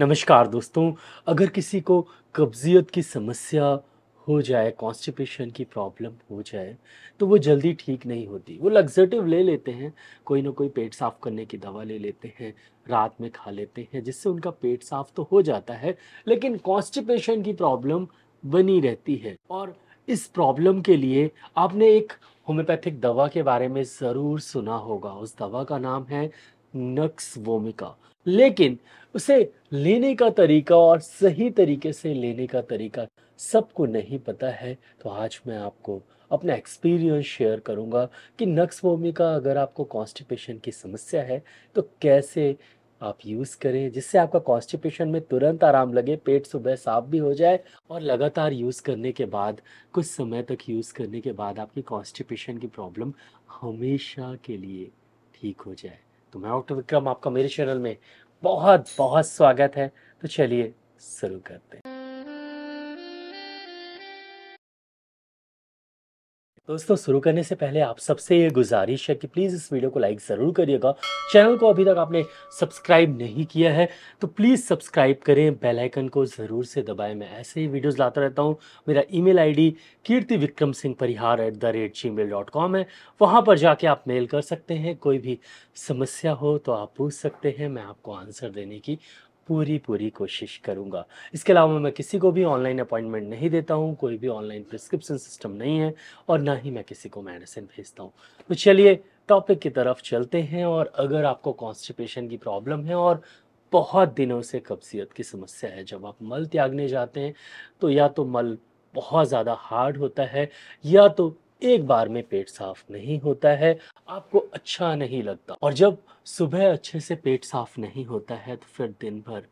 नमस्कार दोस्तों अगर किसी को कब्जियत की समस्या हो जाए कॉन्स्टिपेशन की प्रॉब्लम हो जाए तो वो जल्दी ठीक नहीं होती वो लग्जटिव ले लेते हैं कोई ना कोई पेट साफ़ करने की दवा ले लेते हैं रात में खा लेते हैं जिससे उनका पेट साफ तो हो जाता है लेकिन कॉन्स्टिपेशन की प्रॉब्लम बनी रहती है और इस प्रॉब्लम के लिए आपने एक होम्योपैथिक दवा के बारे में ज़रूर सुना होगा उस दवा का नाम है नक्स वोमिका लेकिन उसे लेने का तरीका और सही तरीके से लेने का तरीका सबको नहीं पता है तो आज मैं आपको अपना एक्सपीरियंस शेयर करूंगा कि नक्स वोमिका अगर आपको कॉन्स्टिपेशन की समस्या है तो कैसे आप यूज़ करें जिससे आपका कॉन्स्टिपेशन में तुरंत आराम लगे पेट सुबह साफ भी हो जाए और लगातार यूज़ करने के बाद कुछ समय तक यूज़ करने के बाद आपकी कॉन्स्टिपेशन की प्रॉब्लम हमेशा के लिए ठीक हो जाए तो मैं डॉक्टर विक्रम आपका मेरे चैनल में बहुत बहुत स्वागत है तो चलिए शुरू करते हैं दोस्तों शुरू करने से पहले आप सबसे ये गुजारिश है कि प्लीज़ इस वीडियो को लाइक ज़रूर करिएगा चैनल को अभी तक आपने सब्सक्राइब नहीं किया है तो प्लीज़ सब्सक्राइब करें बेल आइकन को ज़रूर से दबाएं मैं ऐसे ही वीडियोस लाता रहता हूँ मेरा email ID Kirti Vikram Singh Parihar at the rate Gmail dot com है वहाँ पर जाके आप मेल कर सकते हैं कोई भी समस्या हो तो आप पूछ सकते हैं मैं आपको आंसर देने की पूरी पूरी कोशिश करूँगा इसके अलावा मैं किसी को भी ऑनलाइन अपॉइंटमेंट नहीं देता हूँ कोई भी ऑनलाइन प्रिस्क्रिप्शन सिस्टम नहीं है और ना ही मैं किसी को मेडिसिन भेजता हूँ तो चलिए टॉपिक की तरफ चलते हैं और अगर आपको कॉन्स्टिपेशन की प्रॉब्लम है और बहुत दिनों से कब्जियत की समस्या है जब आप मल त्यागने जाते हैं तो या तो मल बहुत ज़्यादा हार्ड होता है या तो एक बार में पेट साफ नहीं होता है आपको अच्छा नहीं लगता और जब सुबह अच्छे से पेट साफ नहीं होता है तो फिर दिन भर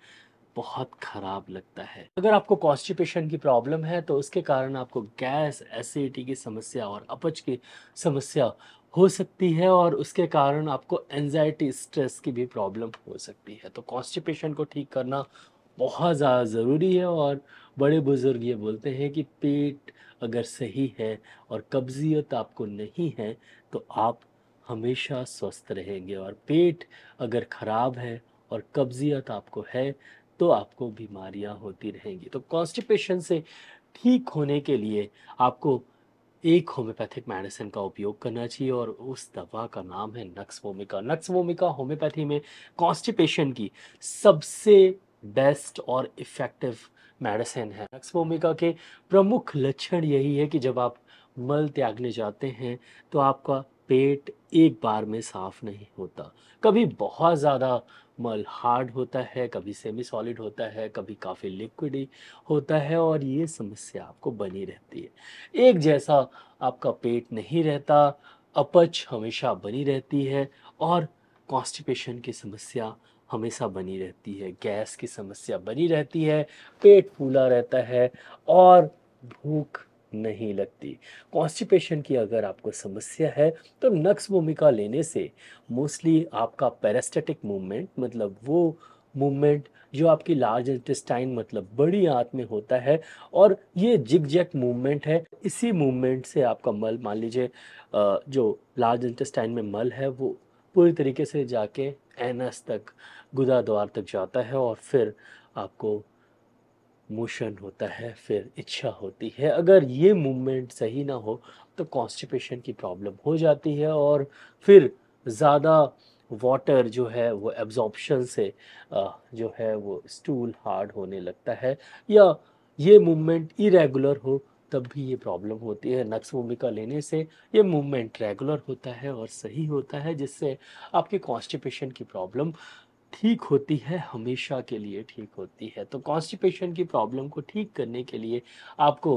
बहुत खराब लगता है अगर आपको कॉन्स्टिपेशन की प्रॉब्लम है तो उसके कारण आपको गैस एसिडिटी की समस्या और अपच की समस्या हो सकती है और उसके कारण आपको एनजाइटी स्ट्रेस की भी प्रॉब्लम हो सकती है तो कॉन्स्टिपेशन को ठीक करना बहुत ज़्यादा ज़रूरी है और बड़े बुज़ुर्ग ये बोलते हैं कि पेट अगर सही है और कब्ज़ियत आपको नहीं है तो आप हमेशा स्वस्थ रहेंगे और पेट अगर ख़राब है और कब्ज़ियत आपको है तो आपको बीमारियां होती रहेंगी तो कॉन्स्टिपेशन से ठीक होने के लिए आपको एक होम्योपैथिक मेडिसिन का उपयोग करना चाहिए और उस दवा का नाम है nux vomica nux vomica homeopathy में कॉन्स्टिपेशन की सबसे बेस्ट और इफ़ेक्टिव मेडिसिन है एक्सपोमिका के प्रमुख लक्षण यही है कि जब आप मल त्यागने जाते हैं तो आपका पेट एक बार में साफ नहीं होता कभी बहुत ज़्यादा मल हार्ड होता है कभी सेमी सॉलिड होता है कभी काफ़ी लिक्विड होता है और ये समस्या आपको बनी रहती है एक जैसा आपका पेट नहीं रहता अपच हमेशा बनी रहती है और कॉन्स्टिपेशन की समस्या हमेशा बनी रहती है गैस की समस्या बनी रहती है पेट फूला रहता है और भूख नहीं लगती कॉन्स्टिपेशन की अगर आपको समस्या है तो नक्स भूमिका लेने से मोस्टली आपका पैरास्टेटिक मूवमेंट मतलब वो मूवमेंट जो आपकी लार्ज इंटेस्टाइन मतलब बड़ी आंत में होता है और ये जिग जैक मूवमेंट है इसी मूवमेंट से आपका मल मान लीजिए जो लार्ज इंटेस्टाइन में मल है वो पूरी तरीके से जाके एनस तक गुदा द्वार तक जाता है और फिर आपको मोशन होता है फिर इच्छा होती है अगर ये मूवमेंट सही ना हो तो कॉन्स्टिपेशन की प्रॉब्लम हो जाती है और फिर ज़्यादा वाटर जो है वो एब्जॉर्बशन से जो है वो स्टूल हार्ड होने लगता है या ये मूवमेंट इरेगुलर हो तब भी ये प्रॉब्लम होती है नक्स भूमिका लेने से ये मूवमेंट रेगुलर होता है और सही होता है जिससे आपके कॉन्स्टिपेशन की प्रॉब्लम ठीक होती है हमेशा के लिए ठीक होती है तो कॉन्स्टिपेशन की प्रॉब्लम को ठीक करने के लिए आपको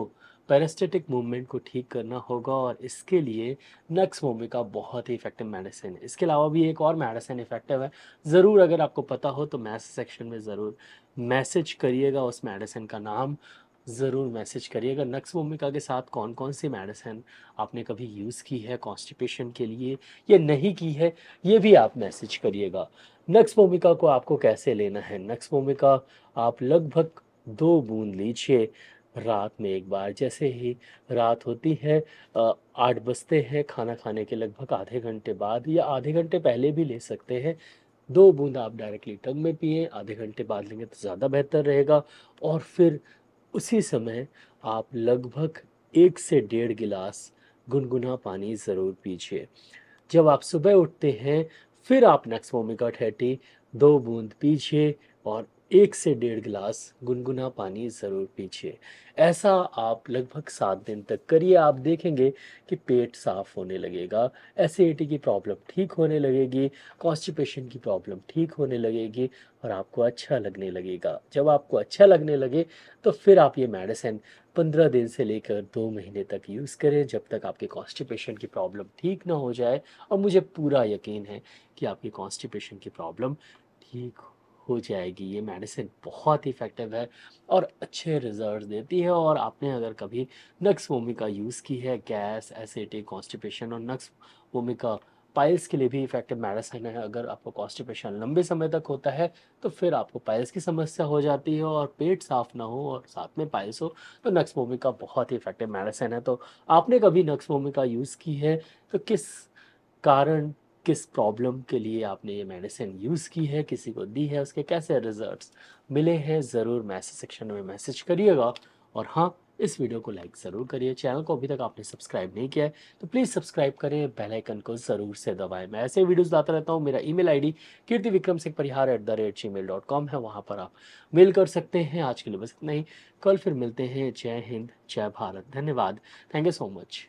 पैरास्टेटिक मूवमेंट को ठीक करना होगा और इसके लिए नक्स मोमिका बहुत ही इफेक्टिव मेडिसिन है इसके अलावा भी एक और मेडिसिन इफेक्टिव है ज़रूर अगर आपको पता हो तो मैसेज सेक्शन में ज़रूर मैसेज करिएगा उस मेडिसिन का नाम ज़रूर मैसेज करिएगा नक्स भूमिका के साथ कौन कौन सी मेडिसिन आपने कभी यूज़ की है कॉन्स्टिपेशन के लिए या नहीं की है ये भी आप मैसेज करिएगा नक्स भूमिका को आपको कैसे लेना है नक्स भूमिका आप लगभग दो बूंद लीजिए रात में एक बार जैसे ही रात होती है आठ बजते हैं खाना खाने के लगभग आधे घंटे बाद या आधे घंटे पहले भी ले सकते हैं दो बूंद आप डायरेक्टली टंग में पिए आधे घंटे बाद लेंगे तो ज़्यादा बेहतर रहेगा और फिर उसी समय आप लगभग एक से डेढ़ गिलास गुनगुना पानी ज़रूर पीजिए जब आप सुबह उठते हैं फिर आप मोमिका ठेटी दो बूंद पीजिए और एक से डेढ़ गिलास गुनगुना पानी ज़रूर पीजिए ऐसा आप लगभग सात दिन तक करिए आप देखेंगे कि पेट साफ होने लगेगा एसिडिटी की प्रॉब्लम ठीक होने लगेगी कॉन्स्टिपेशन की प्रॉब्लम ठीक होने लगेगी और आपको अच्छा लगने लगेगा जब आपको अच्छा लगने लगे तो फिर आप ये मेडिसिन पंद्रह दिन से लेकर दो महीने तक यूज़ करें जब तक आपके कॉन्स्टिपेशन की प्रॉब्लम ठीक ना हो जाए और मुझे पूरा यकीन है कि आपकी कॉन्स्टिपेशन की प्रॉब्लम ठीक हो हो जाएगी ये मेडिसिन बहुत इफ़ेक्टिव है और अच्छे रिजल्ट देती है और आपने अगर कभी नक्स वोमिका यूज़ की है गैस एसिडिक कॉन्स्टिपेशन और नक्स वोमिका पाइल्स के लिए भी इफेक्टिव मेडिसिन है अगर आपको कॉन्स्टिपेशन लंबे समय तक होता है तो फिर आपको पाइल्स की समस्या हो जाती है और पेट साफ ना हो और साथ में पाइल्स हो तो नक्स वोमिका बहुत ही इफेक्टिव मेडिसिन है तो आपने कभी नक्स वोमिका यूज़ की है तो किस कारण किस प्रॉब्लम के लिए आपने ये मेडिसिन यूज़ की है किसी को दी है उसके कैसे रिजल्ट्स मिले हैं ज़रूर मैसेज सेक्शन में मैसेज करिएगा और हाँ इस वीडियो को लाइक ज़रूर करिए चैनल को अभी तक आपने सब्सक्राइब नहीं किया है तो प्लीज़ सब्सक्राइब करें बेल आइकन को ज़रूर से दबाएं मैं ऐसे वीडियोस लाता रहता हूँ मेरा email ID Kirti Vikram Singh Parihar at the rate Gmail dot com है वहाँ पर आप मेल कर सकते हैं आज के लिए बस इतना ही कल फिर मिलते हैं जय हिंद जय भारत धन्यवाद थैंक यू सो मच